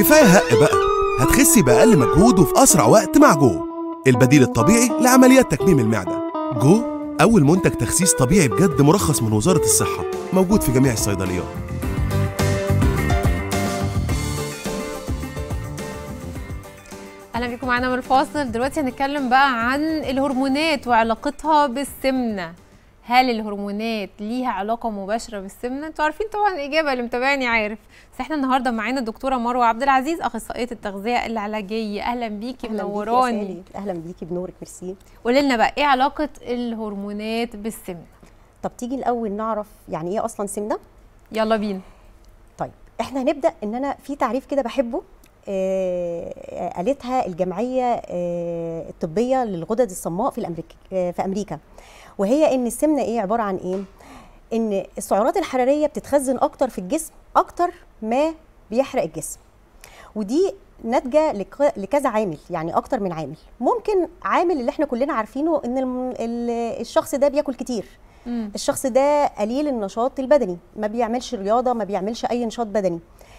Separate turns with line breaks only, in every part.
كفاية هق بقى هتخسي بأقل مجهود وفي أسرع وقت مع جو البديل الطبيعي لعمليات تكميم المعدة جو أول منتج تخسيس طبيعي بجد مرخص من وزارة الصحة موجود في جميع الصيدليات
اهلا بيكم معانا من الفاصل دلوقتي هنتكلم بقى عن الهرمونات وعلاقتها بالسمنه هل الهرمونات ليها علاقه مباشره بالسمنه انتوا عارفين طبعا الاجابه اللي متابعني عارف بس احنا النهارده معانا الدكتوره مروه عبد العزيز اخصائيه التغذيه العلاجيه اهلا بيكي منوراني
اهلا بيكي بنورك ميرسي
قولي لنا بقى ايه علاقه الهرمونات بالسمنه طب تيجي الاول نعرف يعني ايه اصلا
سمنه يلا بينا طيب احنا هنبدا ان انا في تعريف كده بحبه آه, آه، قالتها الجمعيه آه الطبيه للغدد الصماء في الامريكا آه في امريكا وهي ان السمنه ايه عباره عن ايه ان السعرات الحراريه بتتخزن اكتر في الجسم اكتر ما بيحرق الجسم ودي ناتجه لكذا عامل يعني اكتر من عامل ممكن عامل اللي احنا كلنا عارفينه ان الشخص ده بياكل كتير مم. الشخص ده قليل النشاط البدني ما بيعملش رياضه ما بيعملش اي نشاط بدني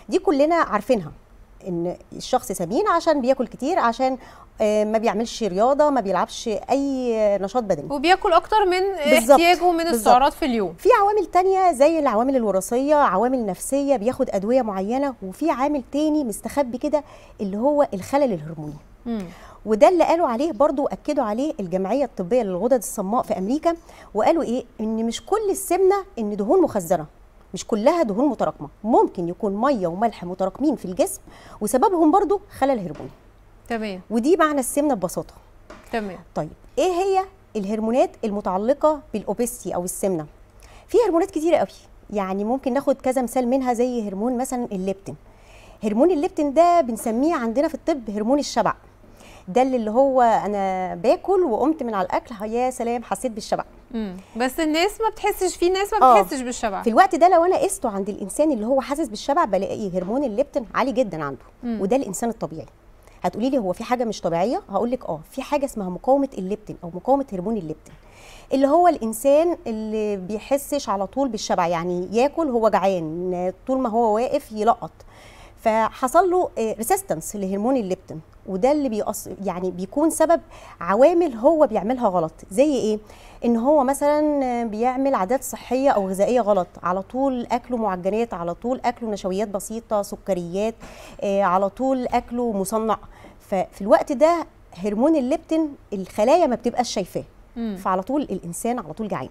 دي كلنا عارفينها ان الشخص سمين عشان بياكل كتير عشان آه، ما بيعملش رياضه ما بيلعبش اي نشاط بدني
وبياكل اكتر من احتياجه من بالزبط. السعرات
في اليوم في عوامل تانية زي العوامل الوراثيه عوامل نفسيه بياخد ادويه معينه وفي عامل تاني مستخبي كده اللي هو الخلل الهرموني مم. وده اللي قالوا عليه برضو اكدوا عليه الجمعيه الطبيه للغدد الصماء في امريكا وقالوا ايه ان مش كل السمنه ان دهون مخزنه مش كلها دهون متراكمه ممكن يكون ميه وملح متراكمين في الجسم وسببهم برضو خلل هرموني تمام ودي معنى السمنه ببساطه تمام طيب ايه هي الهرمونات المتعلقه بالاوبستي او السمنه في هرمونات كتيره قوي يعني ممكن ناخد كذا مثال منها زي هرمون مثلا الليبتين هرمون الليبتين ده بنسميه عندنا في الطب هرمون الشبع ده اللي هو انا باكل وقمت من على الاكل يا سلام حسيت بالشبع
مم. بس الناس ما بتحسش في ناس ما آه. بتحسش بالشبع في الوقت
ده لو انا قسته عند الانسان اللي هو حاسس بالشبع بلاقي هرمون الليبتين عالي جدا عنده مم. وده الانسان الطبيعي هتقولي لي هو في حاجه مش طبيعيه هقول لك اه في حاجه اسمها مقاومه الليبتين او مقاومه هرمون الليبتين اللي هو الانسان اللي بيحسش على طول بالشبع يعني ياكل هو جعان طول ما هو واقف يلقط فحصل له ريسيستنس آه، لهرمون الليبتين وده اللي بيقص يعني بيكون سبب عوامل هو بيعملها غلط زي ايه ان هو مثلا بيعمل عادات صحيه او غذائيه غلط على طول اكله معجنات على طول اكله نشويات بسيطه سكريات آه، على طول اكله مصنع ففي الوقت ده هرمون الليبتين الخلايا ما بتبقاش شايفاه فعلى طول الانسان على طول جعان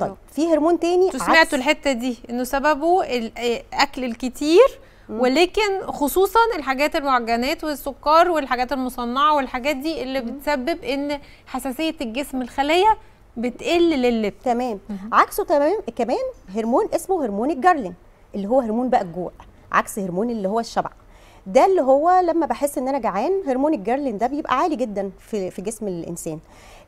طيب في هرمون تاني سمعتوا الحته دي انه سببه الاكل آه، الكتير ولكن خصوصا الحاجات المعجنات والسكر والحاجات المصنعه والحاجات دي اللي بتسبب ان حساسيه الجسم الخليه بتقل للب تمام عكسه تمام كمان هرمون
اسمه هرمون الجرلين اللي هو هرمون بقى الجوع عكس هرمون اللي هو الشبع ده اللي هو لما بحس ان انا جعان هرمون الجرلين ده بيبقى عالي جدا في في جسم الانسان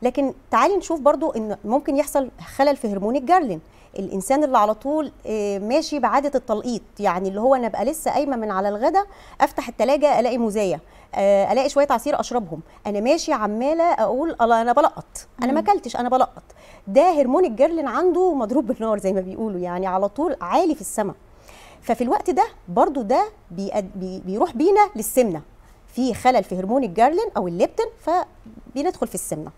لكن تعالي نشوف برضو ان ممكن يحصل خلل في هرمون الجرلين الانسان اللي على طول آه، ماشي بعاده التلقيط يعني اللي هو انا ابقى لسه قايمه من على الغدا افتح التلاجة الاقي مزايه آه، الاقي شويه عصير اشربهم انا ماشي عماله اقول الله انا بلقط انا ما اكلتش انا بلقط ده هرمون الجرلين عنده مضروب بالنار زي ما بيقولوا يعني على طول عالي في السماء ففي الوقت ده برضو ده بيروح بينا للسمنه في خلل في هرمون الجرلين او الليبتين فبندخل في السمنه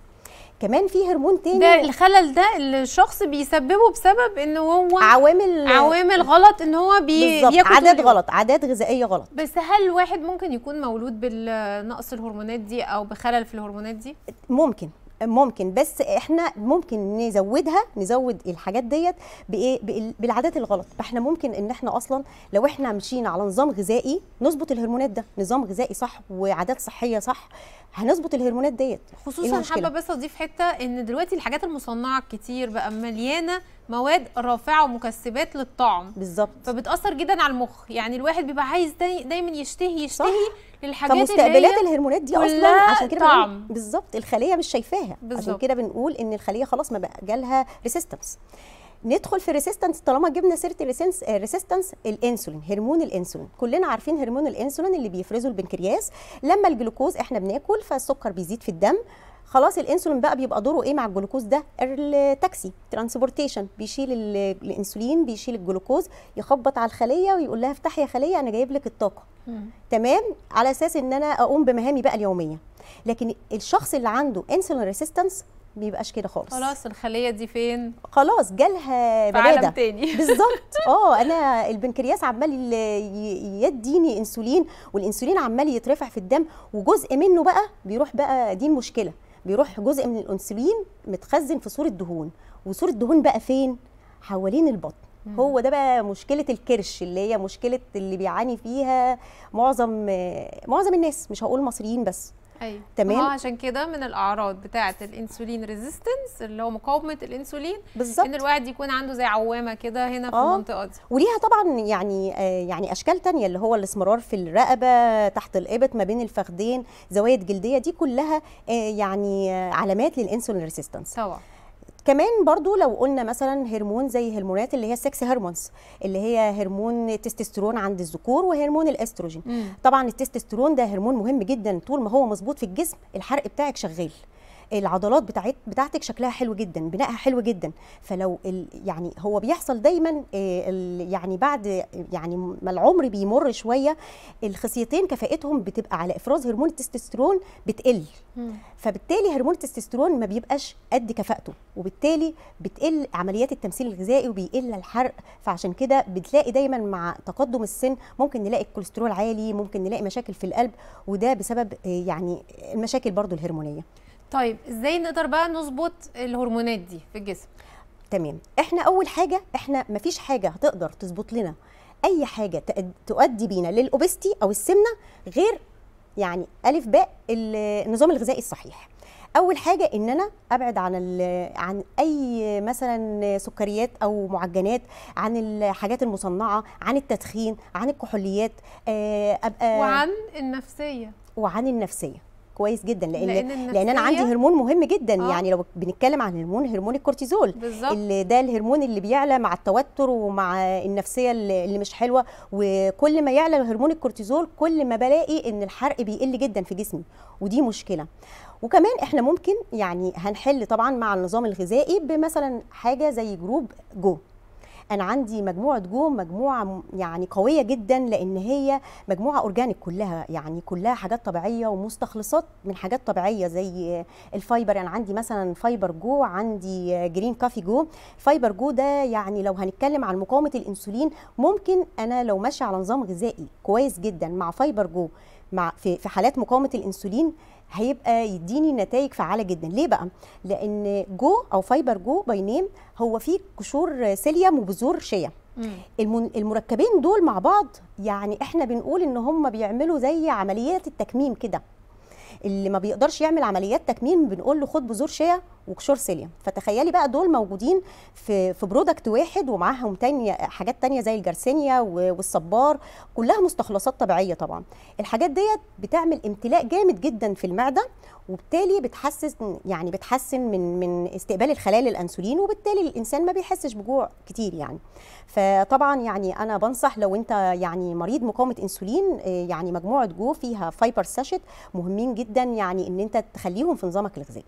كمان في هرمون تاني ده الخلل ده الشخص بيسببه بسبب ان هو عوامل عوامل غلط ان هو بياكل عادات
غلط عادات غذائيه غلط
بس هل الواحد ممكن يكون مولود بالنقص الهرمونات دي او بخلل في الهرمونات دي
ممكن ممكن بس احنا ممكن نزودها نزود الحاجات ديت بايه بالعادات الغلط فاحنا ممكن ان احنا اصلا لو احنا مشينا على نظام غذائي نظبط الهرمونات ده نظام غذائي صح وعادات صحيه صح هنظبط الهرمونات ديت إيه خصوصا حابه
بس اضيف حته ان دلوقتي الحاجات المصنعه كتير بقى مليانه مواد رافعه ومكسبات للطعم بالظبط فبتاثر جدا على المخ يعني الواحد بيبقى عايز دايما يشتهي يشتهي صح. للحاجات فمستقبلات الهرمونات دي اصلا عشان كده طعم
بالظبط الخليه مش شايفاها عشان كده بنقول ان الخليه خلاص ما بقى جالها ريسيستنس ندخل في ريسيستنس طالما جبنا سيره الريسيستنس آه، الانسولين هرمون الانسولين كلنا عارفين هرمون الانسولين اللي بيفرزه البنكرياس لما الجلوكوز احنا بناكل فالسكر بيزيد في الدم خلاص الانسولين بقى بيبقى دوره ايه مع الجلوكوز ده التاكسي ترانسبورتيشن بيشيل الانسولين بيشيل الجلوكوز يخبط على الخليه ويقول لها افتحي يا خليه انا جايب لك الطاقه تمام على اساس ان انا اقوم بمهامي بقى اليوميه لكن الشخص اللي عنده انسولين ريسيستنس بيبقاش كده خالص
خلاص الخليه دي فين خلاص جالها بلاده تاني بالظبط
اه انا البنكرياس عمال يديني انسولين والانسولين عمال يترفع في الدم وجزء منه بقى بيروح بقى دي المشكله بيروح جزء من الانسولين متخزن في صوره دهون وصوره الدهون بقى فين حوالين البطن هو ده بقى مشكله الكرش اللي هي مشكله اللي بيعاني فيها معظم معظم الناس مش هقول مصريين بس
ايوه تمام عشان كده من الاعراض بتاعه الانسولين ريزيستنس اللي هو مقاومه الانسولين بالظبط ان الواحد يكون عنده زي عوامه كده هنا في آه. المنطقه دي
وليها طبعا يعني آه يعني اشكال تانية اللي هو الاسمرار في الرقبه تحت الابط ما بين الفخذين زوايا جلديه دي كلها آه يعني آه، علامات للانسولين ريزيستنس طبعا كمان برضو لو قلنا مثلا هرمون زي هرمونات اللي هي السكس هرمونز اللي هي هرمون التستوستيرون عند الذكور وهرمون الاستروجين طبعا التستوستيرون ده هرمون مهم جدا طول ما هو مظبوط في الجسم الحرق بتاعك شغال العضلات بتاعت بتاعتك شكلها حلو جدا بنائها حلو جدا فلو يعني هو بيحصل دايما آه، يعني بعد يعني ما العمر بيمر شويه الخصيتين كفاءتهم بتبقى على افراز هرمون التستوستيرون بتقل فبالتالي هرمون التستوستيرون ما بيبقاش قد كفاءته وبالتالي بتقل عمليات التمثيل الغذائي وبيقل الحرق فعشان كده بتلاقي دايما مع تقدم السن ممكن نلاقي الكوليسترول عالي ممكن نلاقي مشاكل في القلب وده بسبب آه، يعني المشاكل برضو الهرمونيه
طيب ازاي نقدر بقى نظبط الهرمونات دي في الجسم
تمام احنا
اول حاجه احنا مفيش حاجه
هتقدر تظبط لنا اي حاجه تؤدي بينا للاوبستي او السمنه غير يعني الف باء النظام الغذائي الصحيح اول حاجه ان انا ابعد عن عن اي مثلا سكريات او معجنات عن الحاجات المصنعه عن التدخين عن الكحوليات آه، ابقى وعن
النفسيه
وعن النفسيه كويس جدا لان لان, لأن انا عندي هرمون مهم جدا آه. يعني لو بنتكلم عن هرمون هرمون الكورتيزول بالزبط. اللي ده الهرمون اللي بيعلى مع التوتر ومع النفسيه اللي مش حلوه وكل ما يعلى هرمون الكورتيزول كل ما بلاقي ان الحرق بيقل جدا في جسمي ودي مشكله وكمان احنا ممكن يعني هنحل طبعا مع النظام الغذائي بمثلا حاجه زي جروب جو انا عندي مجموعه جوم مجموعه يعني قويه جدا لان هي مجموعه اورجانيك كلها يعني كلها حاجات طبيعيه ومستخلصات من حاجات طبيعيه زي الفايبر انا يعني عندي مثلا فايبر جو عندي جرين كافي جو فايبر جو ده يعني لو هنتكلم عن مقاومه الانسولين ممكن انا لو ماشيه على نظام غذائي كويس جدا مع فايبر جو مع في حالات مقاومه الانسولين هيبقى يديني نتائج فعاله جدا ليه بقى لان جو او فايبر جو باي نيم هو فيه قشور سيليوم وبذور شيا المركبين دول مع بعض يعني احنا بنقول ان هم بيعملوا زي عمليات التكميم كده اللي ما بيقدرش يعمل عمليات تكميم بنقول له خد بذور شيا وكشور سيليا فتخيلي بقى دول موجودين في في برودكت واحد ومعاهم تانية حاجات تانية زي الجرسينيا والصبار كلها مستخلصات طبيعيه طبعا الحاجات ديت بتعمل امتلاء جامد جدا في المعده وبالتالي بتحسن يعني بتحسن من من استقبال الخلايا للانسولين وبالتالي الانسان ما بيحسش بجوع كتير يعني فطبعا يعني انا بنصح لو انت يعني مريض مقاومه انسولين آه، يعني مجموعه جو فيها فايبر ساشت مهمين جدا جدا يعني ان انت تخليهم في نظامك الغذائي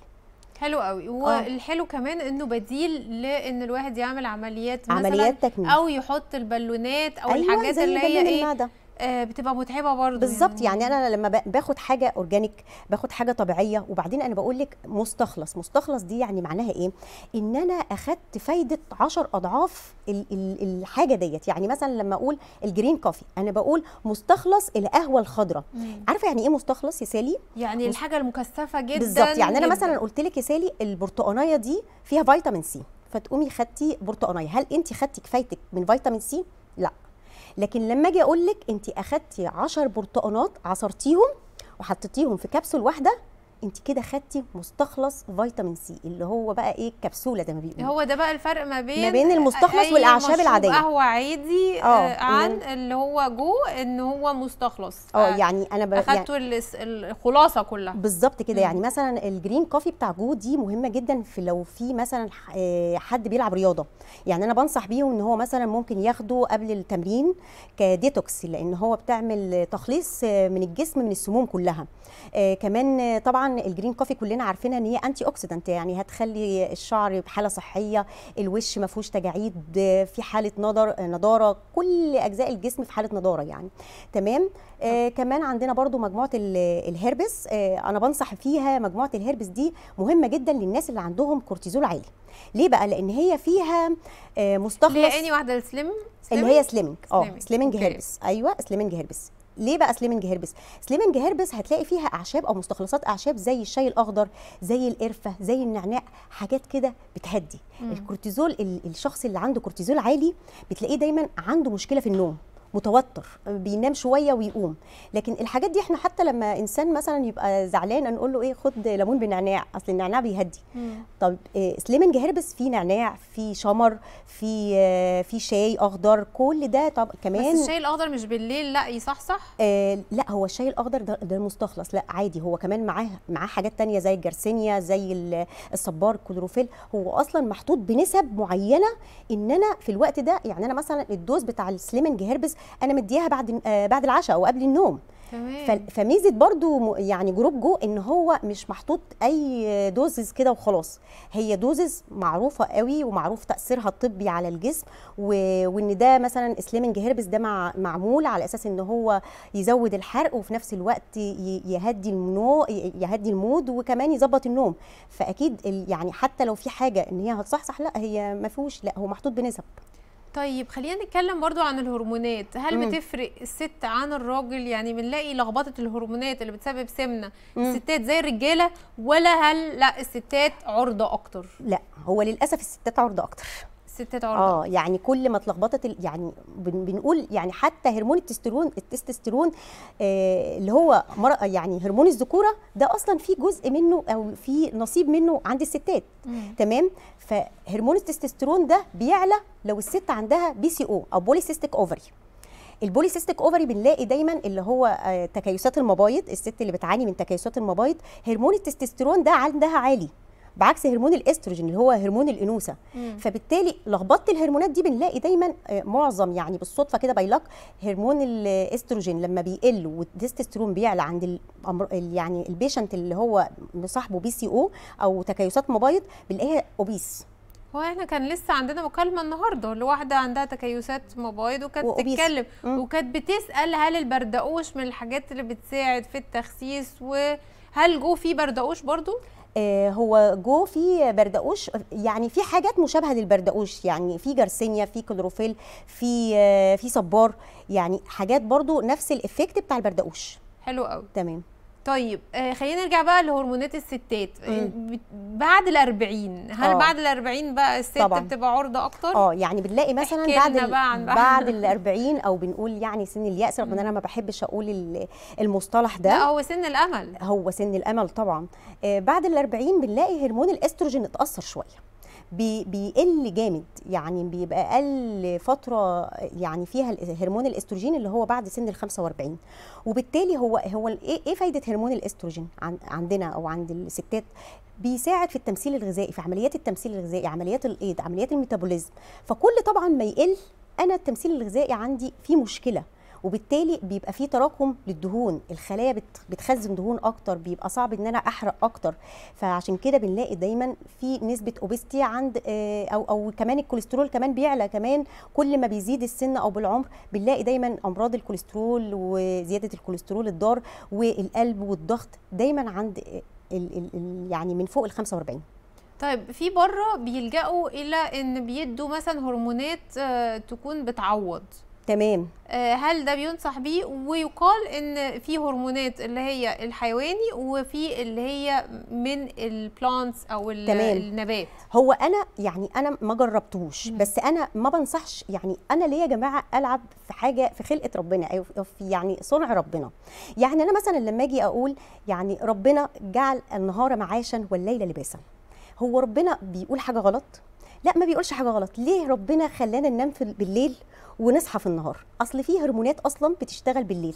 حلو قوي آه. والحلو كمان انه بديل لان الواحد يعمل عمليات مثلا عمليات تكميم او يحط البالونات او أيوة الحاجات اللي هي ايه آه، بتبقى متعبه برضه بالظبط يعني. يعني انا
لما باخد حاجه اورجانيك باخد حاجه طبيعيه وبعدين انا بقول لك مستخلص مستخلص دي يعني معناها ايه ان انا اخدت فايده 10 اضعاف الحاجه ديت يعني مثلا لما اقول الجرين كوفي انا بقول مستخلص القهوه الخضراء عارفه يعني ايه مستخلص يا سالي
يعني مست... الحاجه المكثفه جدا بالظبط يعني انا جداً. مثلا
قلت لك يا سالي البرتقانيه دي فيها فيتامين سي فتقومي خدتي برتقانيه هل انت خدتي كفايتك من فيتامين سي لكن لما اجي اقول لك انت اخدتي 10 برتقانات عصرتيهم وحطيتيهم في كبسول واحده انت كده خدتي مستخلص فيتامين سي اللي هو بقى ايه الكبسوله زي ما بيقولوا
هو ده بقى الفرق ما بين ما بين المستخلص والاعشاب العاديه قهوه عادي آه, آه، عن اللي هو جو ان هو مستخلص اه, آه، يعني انا ب... اخدت يعني الخلاصه كلها بالظبط كده يعني
مثلا الجرين كوفي بتاع جو دي مهمه جدا في لو في مثلا آه، حد بيلعب رياضه يعني انا بنصح بيه ان هو مثلا ممكن ياخده قبل التمرين كديتوكس لان هو بتعمل تخليص من الجسم من السموم كلها آه كمان طبعا الجرين كوفي كلنا عارفينها ان هي انتي اوكسيدنت يعني هتخلي الشعر بحاله صحيه الوش ما فيهوش تجاعيد في حاله نضر نضاره كل اجزاء الجسم في حاله نضاره يعني تمام آه كمان عندنا برضو مجموعه الهربس آه انا بنصح فيها مجموعه الهربس دي مهمه جدا للناس اللي عندهم كورتيزول عالي ليه بقى لان هي فيها آه مستخلص اللي هي واحده السليم اللي هي سليمنج اه سليمنج هربس ايوه سليمنج هربس ليه بقى سليمنج هيربس؟ سليمنج هيربس هتلاقي فيها اعشاب او مستخلصات اعشاب زي الشاي الاخضر زي القرفه زي النعناع حاجات كده بتهدي الكورتيزول الشخص اللي عنده كورتيزول عالي بتلاقيه دايما عنده مشكله في النوم متوتر بينام شويه ويقوم لكن الحاجات دي احنا حتى لما انسان مثلا يبقى زعلان نقول له ايه خد ليمون بنعناع اصل النعناع بيهدي مم. طب إيه سليمنج هربس فيه نعناع فيه شمر فيه آه في شاي اخضر كل ده طب كمان بس الشاي
الاخضر مش بالليل لا يصحصح
آه لا هو الشاي الاخضر ده, ده مستخلص لا عادي هو كمان معاه معاه حاجات تانية زي الجرسينيا زي الصبار الكلوروفيل هو اصلا محطوط بنسب معينه ان انا في الوقت ده يعني انا مثلا الدوز بتاع السليمنج هربس انا مدياها بعد آه، بعد العشاء او قبل النوم تمام فميزه برضو يعني جروب جو ان هو مش محطوط اي دوزز كده وخلاص هي دوزز معروفه قوي ومعروف تاثيرها الطبي على الجسم وان ده مثلا اسليمنج هيربس ده مع معمول على اساس ان هو يزود الحرق وفي نفس الوقت يهدي المنو يهدي المود وكمان يظبط النوم فاكيد يعني حتى لو في حاجه ان هي هتصحصح لا هي ما فيهوش لا هو محطوط بنسب
طيب خلينا نتكلم برضو عن الهرمونات هل مم. بتفرق الست عن الراجل يعني بنلاقي لخبطه الهرمونات اللي بتسبب سمنه الستات زي الرجاله ولا هل لا الستات عرضه اكتر
لا هو للاسف الستات عرضه اكتر
ستات عرض اه
يعني كل ما اتلخبطت يعني بنقول يعني حتى هرمون التستيرون التستوستيرون آه اللي هو يعني هرمون الذكوره ده اصلا في جزء منه او في نصيب منه عند الستات مم. تمام فهرمون التستوستيرون ده بيعلى لو الست عندها بي سي او او بوليسيستيك اوفري البوليسيستيك اوفري بنلاقي دايما اللي هو آه، تكيسات المبايض الست اللي بتعاني من تكيسات المبايض هرمون التستوستيرون ده عندها عالي بعكس هرمون الاستروجين اللي هو هرمون الانوثه فبالتالي لخبطه الهرمونات دي بنلاقي دايما آه، معظم يعني بالصدفه كده بيلاق هرمون الاستروجين لما بيقل والتستوستيرون بيعلى عند يعني البيشنت اللي هو صاحبه بي سي او او تكيسات مبايض بنلاقيها اوبيس
هو احنا كان لسه عندنا مكالمه النهارده لواحده عندها تكيسات مبايض وكانت بتتكلم وكانت بتسال هل البردقوش من الحاجات اللي بتساعد في التخسيس وهل جو في بردقوش برضو
آه، هو جو في بردقوش يعني في حاجات مشابهه للبردقوش يعني في جرسينيا في كلوروفيل في آه، في صبار يعني حاجات برضو نفس الافكت بتاع البردقوش
حلو قوي تمام طيب آه، خلينا نرجع بقى لهرمونات الستات آه، بعد ال 40 هل أوه. بعد ال 40 بقى الست طبعًا. بتبقى عرضه اكتر؟ اه يعني بنلاقي مثلا بعد ال... بعد ال
40 او بنقول يعني سن اليأس رغم ان انا ما بحبش اقول المصطلح ده لا هو سن الامل هو سن الامل طبعا آه، بعد ال 40 بنلاقي هرمون الاستروجين اتاثر شويه بيقل جامد يعني بيبقى اقل فتره يعني فيها هرمون الاستروجين اللي هو بعد سن ال 45 وبالتالي هو هو إيه, ايه فايده هرمون الاستروجين عندنا او عند الستات بيساعد في التمثيل الغذائي في عمليات التمثيل الغذائي عمليات الايد عمليات الميتابوليزم فكل طبعا ما يقل انا التمثيل الغذائي عندي فيه مشكله وبالتالي بيبقى في تراكم للدهون الخلايا بتخزن دهون اكتر بيبقى صعب ان انا احرق اكتر فعشان كده بنلاقي دايما في نسبه اوبستي عند آه، او او كمان الكوليسترول كمان بيعلى كمان كل ما بيزيد السن او بالعمر بنلاقي دايما امراض الكوليسترول وزياده الكوليسترول الضار والقلب والضغط دايما عند الـ آه، الـ الـ يعني من فوق ال 45
طيب في بره بيلجأوا الى ان بيدوا مثلا هرمونات آه، تكون بتعوض تمام آه، هل ده بينصح بيه ويقال ان في هرمونات اللي هي الحيواني وفي اللي هي من البلانتس او تمام. النبات
هو انا يعني انا ما جربتوش بس انا ما بنصحش يعني انا ليه يا جماعه العب في حاجه في خلقه ربنا او في يعني صنع ربنا يعني انا مثلا لما اجي اقول يعني ربنا جعل النهار معاشا والليل لباسا هو ربنا بيقول حاجه غلط لا ما بيقولش حاجه غلط ليه ربنا خلانا ننام في بالليل ونصحى في النهار اصل في هرمونات اصلا بتشتغل بالليل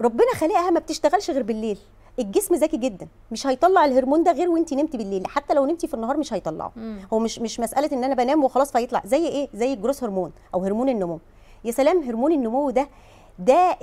ربنا خلقها ما بتشتغلش غير بالليل الجسم ذكي جدا مش هيطلع الهرمون ده غير وانت نمتي بالليل حتى لو نمتي في النهار مش هيطلعه مم. هو مش مش مساله ان انا بنام وخلاص فيطلع زي ايه زي الجروس هرمون او هرمون النمو يا سلام هرمون النمو ده ده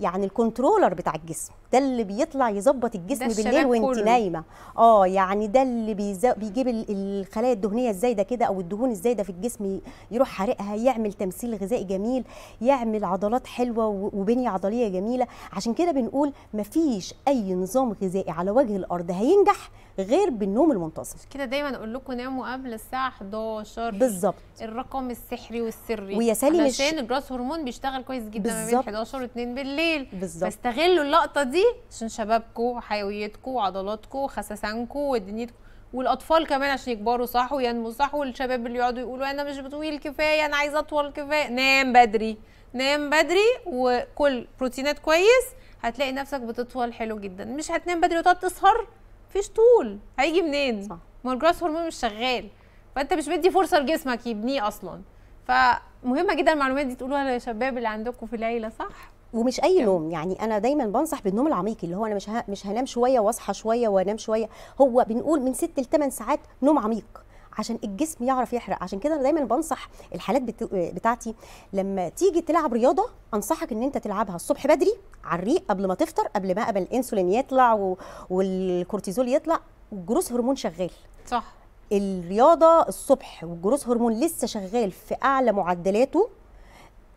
يعني الكنترولر بتاع الجسم ده اللي بيطلع يظبط الجسم بالليل وانت نايمه اه يعني ده اللي بيجيب الخلايا الدهنيه الزايده كده او الدهون الزايده في الجسم يروح حرقها يعمل تمثيل غذائي جميل يعمل عضلات حلوه وبنيه عضليه جميله عشان كده بنقول مفيش اي نظام غذائي على وجه الارض هينجح غير بالنوم المنتظم
كده دايما اقول لكم ناموا قبل الساعه 11 بالظبط الرقم السحري والسري ويا سالي مش عشان الجراس هرمون بيشتغل كويس جدا بالزبط. ما بين 11 و2 بالليل بالظبط فاستغلوا اللقطه دي عشان شبابكم وحيويتكم وعضلاتكم وخسسانكم ودنيتكم والاطفال كمان عشان يكبروا صح وينمو صح والشباب اللي يقعدوا يقولوا انا مش بطويل كفايه انا عايز اطول كفايه نام بدري نام بدري وكل بروتينات كويس هتلاقي نفسك بتطول حلو جدا مش هتنام بدري وتقعد تسهر مفيش طول هيجي منين صح ما الجراس هرمون مش شغال فانت مش مدي فرصه لجسمك يبنيه اصلا فمهمه جدا المعلومات دي تقولوها للشباب اللي عندكم في العيله صح
ومش اي نوم يعني انا دايما بنصح بالنوم العميق اللي هو انا مش مش هنام شويه واصحى شويه وانام شويه هو بنقول من 6 ل 8 ساعات نوم عميق عشان الجسم يعرف يحرق عشان كده انا دايما بنصح الحالات بتاعتي لما تيجي تلعب رياضه انصحك ان انت تلعبها الصبح بدري على الريق قبل ما تفطر قبل ما قبل الانسولين يطلع والكورتيزول يطلع الجروث هرمون شغال صح الرياضه الصبح والجروث هرمون لسه شغال في اعلى معدلاته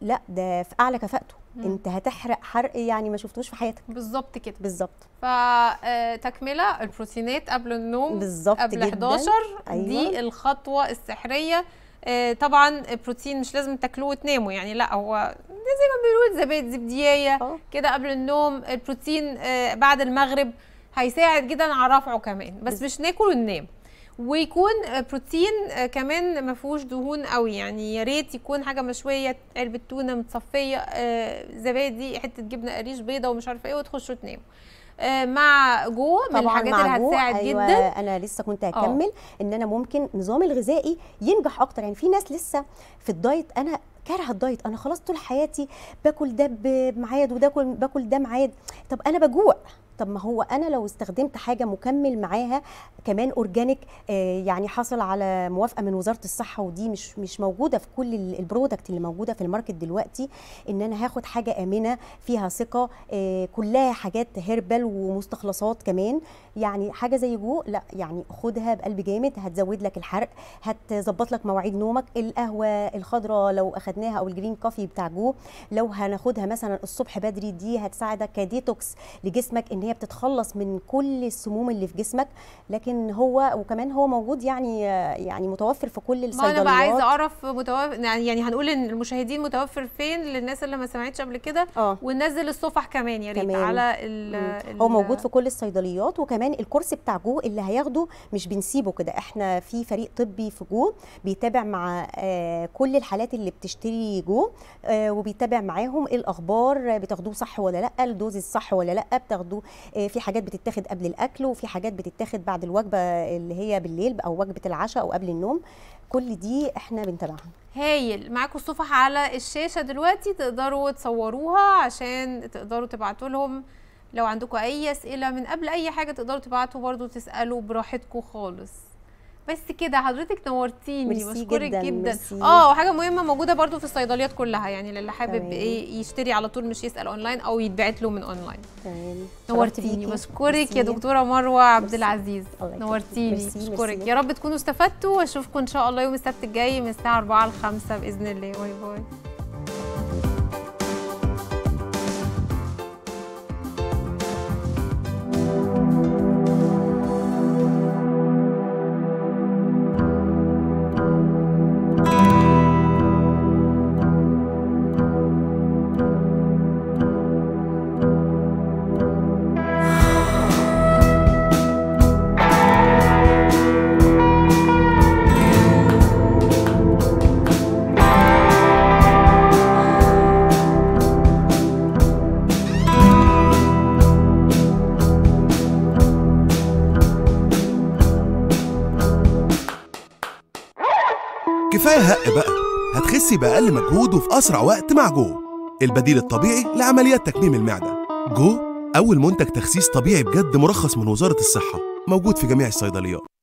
لا ده في اعلى كفاءته مم. انت هتحرق حرق يعني ما شفتوش في حياتك بالظبط كده بالظبط
فتكمله آه، البروتينات قبل النوم بالظبط قبل جداً. 11 أيوة. دي الخطوه السحريه آه، طبعا البروتين مش لازم تاكلوه وتناموا يعني لا هو زي ما بيقولوا زبادي زبديايه اه. كده قبل النوم البروتين بعد المغرب هيساعد جدا على رفعه كمان بس مش ناكل وننام ويكون بروتين آه، كمان ما فيهوش دهون قوي يعني يا ريت يكون حاجه مشويه علبه تونه متصفيه آه، زبادي حته جبنه قريش بيضه ومش عارفه ايه وتخشوا تناموا آه، مع جو من الحاجات اللي هتساعد أيوة جدا
انا لسه كنت هكمل أوه. ان انا ممكن نظام الغذائي ينجح اكتر يعني في ناس لسه في الدايت انا كارهه الدايت انا خلاص طول حياتي باكل ده بمعاد وده باكل ده معاد طب انا بجوع طب ما هو انا لو استخدمت حاجه مكمل معاها كمان اورجانيك آه، يعني حصل على موافقه من وزاره الصحه ودي مش مش موجوده في كل البرودكت اللي موجوده في الماركت دلوقتي ان انا هاخد حاجه امنه فيها ثقه آه، كلها حاجات هيربال ومستخلصات كمان يعني حاجه زي جو لا يعني خدها بقلب جامد هتزود لك الحرق هتظبط لك مواعيد نومك القهوه الخضراء لو اخدناها او الجرين كوفي بتاع جو لو هناخدها مثلا الصبح بدري دي هتساعدك كديتوكس لجسمك ان هي بتتخلص من كل السموم اللي في جسمك لكن هو وكمان هو موجود يعني يعني متوفر في كل الصيدليات ما انا بقى عايزه
اعرف متوفر يعني،, يعني هنقول ان المشاهدين متوفر فين للناس اللي ما سمعتش قبل كده آه. وننزل الصفح كمان يا ريت على الـ هو موجود
في كل الصيدليات وكمان كمان الكورس بتاع جو اللي هياخده مش بنسيبه كده احنا في فريق طبي في جو بيتابع مع آه، كل الحالات اللي بتشتري جو آه، وبيتابع معاهم الاخبار بتاخدوه صح ولا لا الدوز الصح ولا لا بتاخدوه آه، في حاجات بتتاخد قبل الاكل وفي حاجات بتتاخد بعد الوجبه اللي هي بالليل او وجبه العشاء او قبل النوم كل دي احنا بنتابعها
هايل معاكم الصفحه على الشاشه دلوقتي تقدروا تصوروها عشان تقدروا تبعتوا لهم لو عندكم اي اسئله من قبل اي حاجه تقدروا تبعتوا برضو تسالوا براحتكم خالص بس كده حضرتك نورتيني بشكرك جدا, جداً. اه وحاجه مهمه موجوده برضو في الصيدليات كلها يعني للي حابب ايه يشتري على طول مش يسال اونلاين او يتبعت له من اونلاين تمام نورتيني بشكرك يا دكتوره مروه عبد العزيز نورتيني بشكرك يا رب تكونوا استفدتوا واشوفكم ان شاء الله يوم السبت الجاي من الساعه 4 ل 5 باذن الله باي باي
هق بقى هتخسي بأقل مجهود وفي أسرع وقت مع جو البديل الطبيعي لعمليات تكميم المعدة جو أول منتج
تخسيس طبيعي بجد مرخص من وزارة الصحة موجود في جميع الصيدليات